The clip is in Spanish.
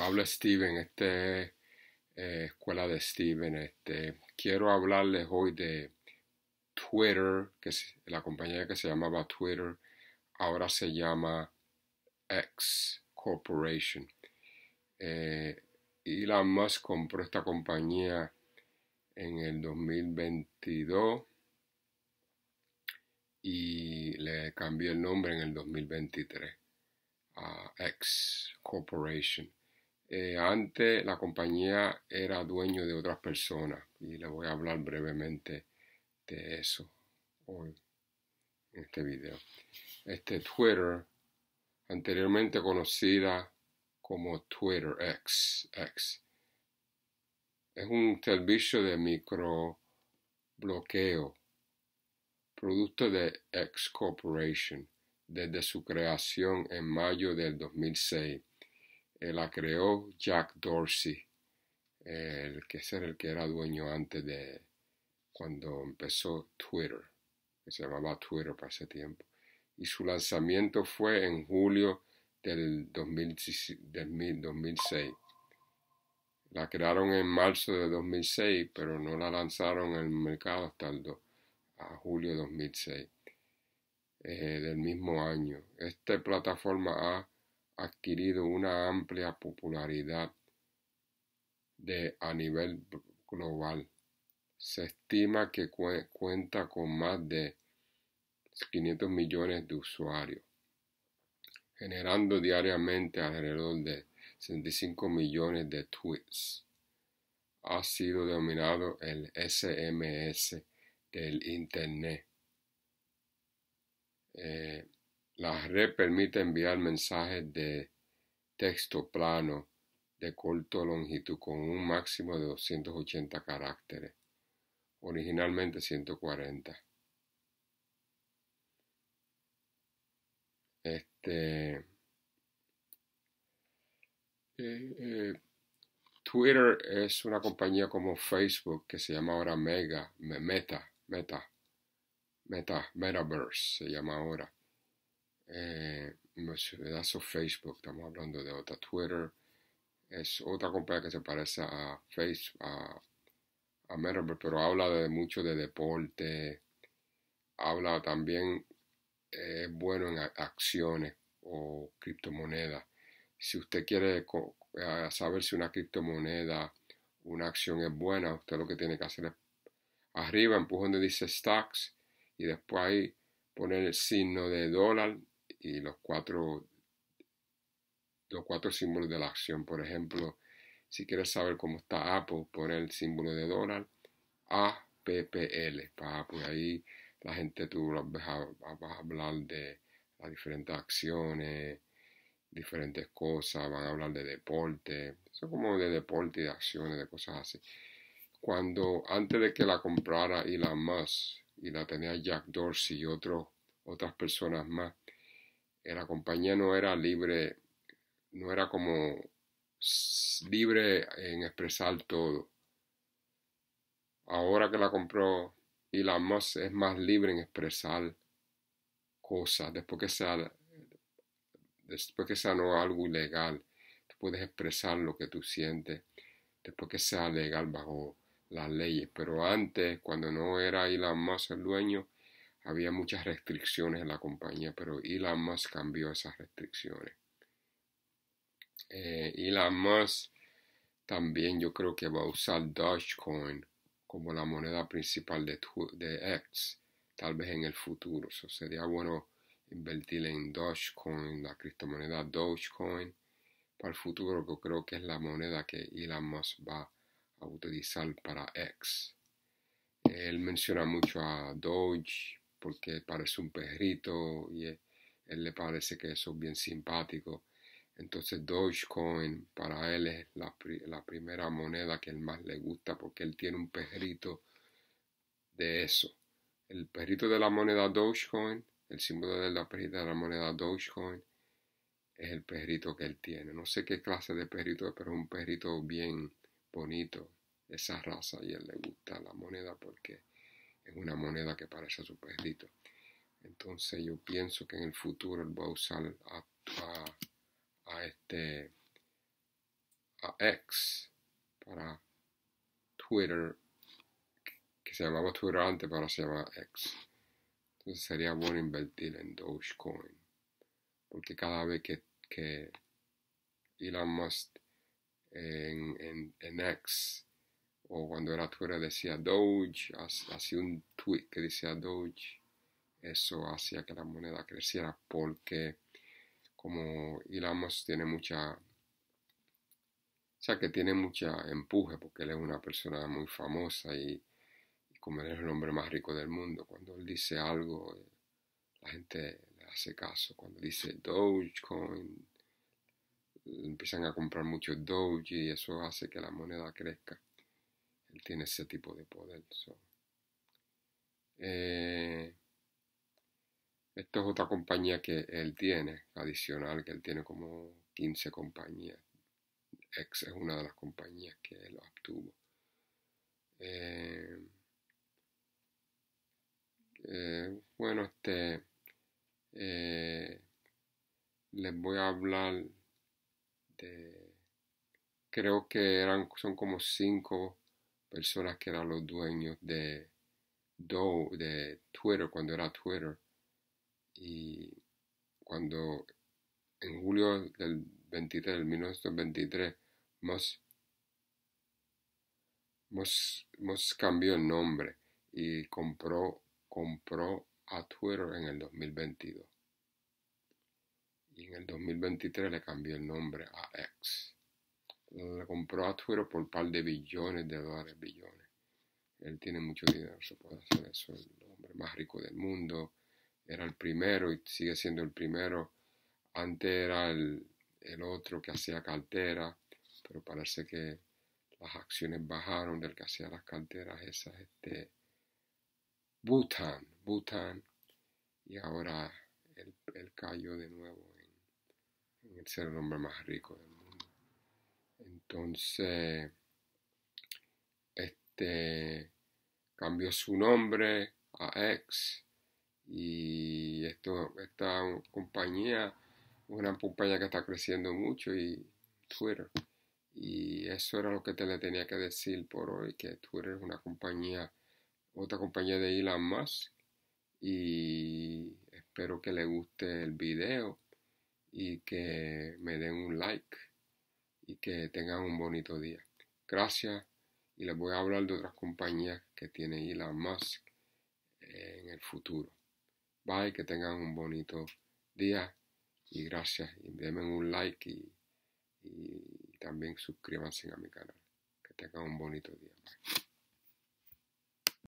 habla Steven, este eh, escuela de Steven. Este, quiero hablarles hoy de Twitter, que es la compañía que se llamaba Twitter, ahora se llama X Corporation. Elon eh, Musk compró esta compañía en el 2022 y le cambió el nombre en el 2023 a X Corporation. Eh, antes la compañía era dueño de otras personas y le voy a hablar brevemente de eso hoy en este video. Este Twitter, anteriormente conocida como Twitter X, X es un servicio de microbloqueo, producto de X Corporation, desde su creación en mayo del 2006 eh, la creó Jack Dorsey, el que era el que era dueño antes de cuando empezó Twitter, que se llamaba Twitter para ese tiempo. Y su lanzamiento fue en julio del, 2006. La crearon en marzo de 2006, pero no la lanzaron en el mercado hasta julio de 2006, eh, del mismo año. Esta plataforma ha adquirido una amplia popularidad de, a nivel global. Se estima que cuenta con más de 500 millones de usuarios, generando diariamente alrededor de 65 millones de tweets. Ha sido denominado el SMS del Internet. Eh, la red permite enviar mensajes de texto plano de corto longitud con un máximo de 280 caracteres, originalmente 140. Este, eh, eh, Twitter es una compañía como Facebook que se llama ahora Mega, Meta, Meta, Meta, Metaverse se llama ahora eh, Facebook, estamos hablando de otra Twitter, es otra compañía que se parece a Facebook, a, pero habla de mucho de deporte, habla también, eh, es bueno en acciones o criptomonedas. Si usted quiere saber si una criptomoneda, una acción es buena, usted lo que tiene que hacer es arriba, empuje donde dice Stacks y después ahí poner el signo de dólar y los cuatro, los cuatro símbolos de la acción. Por ejemplo, si quieres saber cómo está Apple, pon el símbolo de dólar APPL para pues, ah, pues Ahí la gente tú vas a, hablar de las diferentes acciones, diferentes cosas, van a hablar de deporte, son como de deporte y de acciones, de cosas así. Cuando antes de que la comprara Elon Musk y la tenía Jack Dorsey y otros otras personas más, la compañía no era libre, no era como libre en expresar todo. Ahora que la compró la más es más libre en expresar cosas. Después que sea, después que sea no algo ilegal, puedes expresar lo que tú sientes. Después que sea legal bajo las leyes. Pero antes, cuando no era Elon Musk el dueño, había muchas restricciones en la compañía, pero Elon Musk cambió esas restricciones. Eh, Elon Musk también yo creo que va a usar Dogecoin como la moneda principal de, de X, tal vez en el futuro. sería bueno invertir en Dogecoin, la criptomoneda Dogecoin, para el futuro, que creo que es la moneda que Elon Musk va a utilizar para X. Él menciona mucho a Doge, porque parece un perrito y e, él, le parece que eso es bien simpático. Entonces Dogecoin para él es la, primera moneda que él más le gusta porque él tiene un perrito de eso. El perrito de la moneda Dogecoin, el símbolo de la de la moneda Dogecoin, es el perrito que él tiene. No sé qué clase de perrito, es, pero es un perrito bien bonito, esa raza, y él le gusta la moneda porque es una moneda que parece su perrito. Entonces yo pienso que en el futuro voy va a usar a, este a X para Twitter, que se llamaba Twitter antes, pero se llama X. Entonces sería bueno invertir en Dogecoin, porque cada vez que, que Elon Musk en, en, en X o cuando era Twitter decía Doge, hacía un tweet que decía Doge, eso hacía que la moneda creciera porque como Elon tiene mucha, o sea que tiene mucha empuje porque él es una persona muy famosa y, como él es el hombre más rico del mundo, cuando él dice algo, eh, la gente le hace caso, cuando dice Dogecoin, empiezan a comprar mucho Doge y eso hace que la moneda crezca él tiene ese tipo de poder. Eh, esto es otra compañía que él tiene, adicional, que él tiene como 15 compañías. X es una de las compañías que lo obtuvo. Eh, eh, bueno, este, les voy a hablar de, creo que eran, son como cinco personas que eran los dueños de, de Twitter cuando era Twitter. Y cuando en julio del 23, del 1923, Moss cambió el nombre y compró, compró a Twitter en el 2022. Y en el 2023 le cambió el nombre a X la compró tuero por un par de billones de dólares, billones. Él tiene mucho dinero, se puede hacer eso, el hombre más rico del mundo. Era el primero y sigue siendo el primero. Antes era el, otro que hacía cartera, pero parece que las acciones bajaron del que hacía las carteras esas, este, Bhutan, Bhutan, y ahora él cayó de nuevo en, en el ser el hombre más rico del mundo. Entonces, este cambió su nombre a X y esto, esta compañía una compañía que está creciendo mucho y Twitter. Y eso era lo que te le tenía que decir por hoy, que Twitter es una compañía, otra compañía de Elon Musk. Y espero que le guste el video y que me den un like y que tengan un bonito día. Gracias y les voy a hablar de otras compañías que tiene Elon Musk en el futuro. Bye, que tengan un bonito día y gracias. Y denme un like y, también suscríbanse a mi canal. Que tengan un bonito día. Bye.